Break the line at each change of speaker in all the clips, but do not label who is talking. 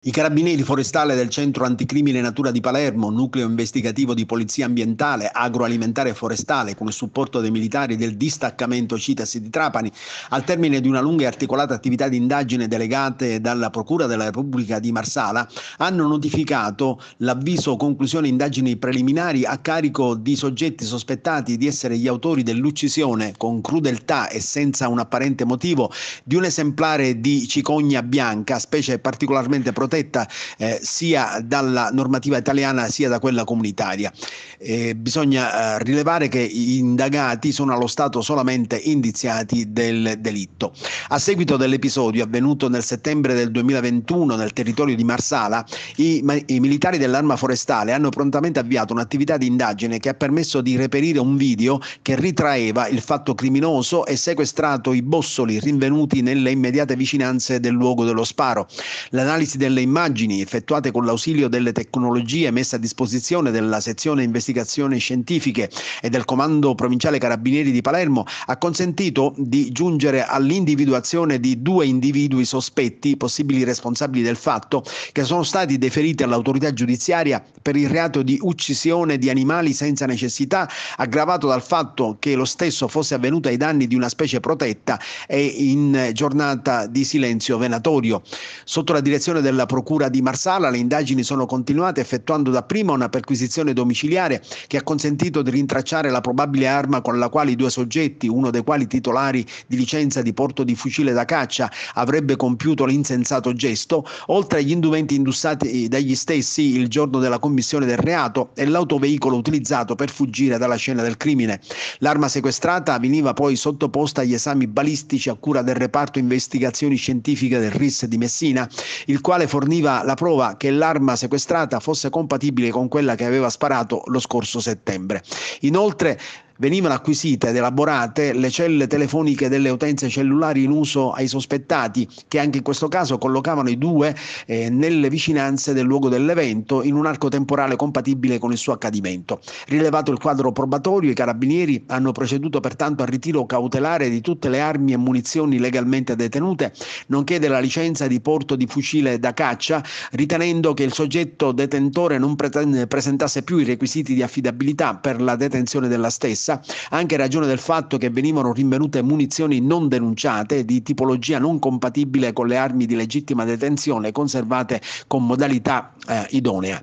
I carabinieri forestali del Centro Anticrimine Natura di Palermo, nucleo investigativo di polizia ambientale, agroalimentare e forestale, con il supporto dei militari del distaccamento CITAS di Trapani, al termine di una lunga e articolata attività di indagine delegate dalla Procura della Repubblica di Marsala, hanno notificato l'avviso conclusione indagini preliminari a carico di soggetti sospettati di essere gli autori dell'uccisione con crudeltà e senza un apparente motivo di un esemplare di cicogna bianca, specie particolarmente protetta protetta eh, sia dalla normativa italiana sia da quella comunitaria. Eh, bisogna eh, rilevare che gli indagati sono allo Stato solamente indiziati del delitto. A seguito dell'episodio avvenuto nel settembre del 2021 nel territorio di Marsala, i, i militari dell'arma forestale hanno prontamente avviato un'attività di indagine che ha permesso di reperire un video che ritraeva il fatto criminoso e sequestrato i bossoli rinvenuti nelle immediate vicinanze del luogo dello sparo. L'analisi del delle immagini effettuate con l'ausilio delle tecnologie messe a disposizione della sezione investigazioni scientifiche e del comando provinciale Carabinieri di Palermo ha consentito di giungere all'individuazione di due individui sospetti, possibili responsabili del fatto, che sono stati deferiti all'autorità giudiziaria per il reato di uccisione di animali senza necessità, aggravato dal fatto che lo stesso fosse avvenuto ai danni di una specie protetta e in giornata di silenzio venatorio. Sotto la direzione della procura di Marsala. Le indagini sono continuate effettuando dapprima una perquisizione domiciliare che ha consentito di rintracciare la probabile arma con la quale i due soggetti, uno dei quali titolari di licenza di porto di fucile da caccia, avrebbe compiuto l'insensato gesto, oltre agli indumenti indossati dagli stessi il giorno della commissione del reato e l'autoveicolo utilizzato per fuggire dalla scena del crimine. L'arma sequestrata veniva poi sottoposta agli esami balistici a cura del reparto investigazioni scientifiche del RIS di Messina, il quale forniva la prova che l'arma sequestrata fosse compatibile con quella che aveva sparato lo scorso settembre. Inoltre venivano acquisite ed elaborate le celle telefoniche delle utenze cellulari in uso ai sospettati, che anche in questo caso collocavano i due eh, nelle vicinanze del luogo dell'evento in un arco temporale compatibile con il suo accadimento. Rilevato il quadro probatorio, i carabinieri hanno proceduto pertanto al ritiro cautelare di tutte le armi e munizioni legalmente detenute, nonché della licenza di porto di fucile da caccia, ritenendo che il soggetto detentore non pretende, presentasse più i requisiti di affidabilità per la detenzione della stessa stessa, anche in ragione del fatto che venivano rinvenute munizioni non denunciate di tipologia non compatibile con le armi di legittima detenzione conservate con modalità eh, idonea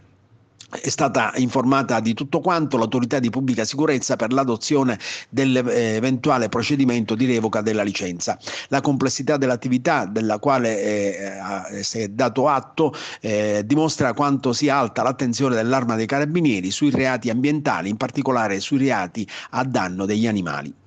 è stata informata di tutto quanto l'autorità di pubblica sicurezza per l'adozione dell'eventuale eh, procedimento di revoca della licenza. La complessità dell'attività della quale eh, eh, si è dato atto eh, dimostra quanto sia alta l'attenzione dell'arma dei carabinieri sui reati ambientali, in particolare sui reati a danno degli animali.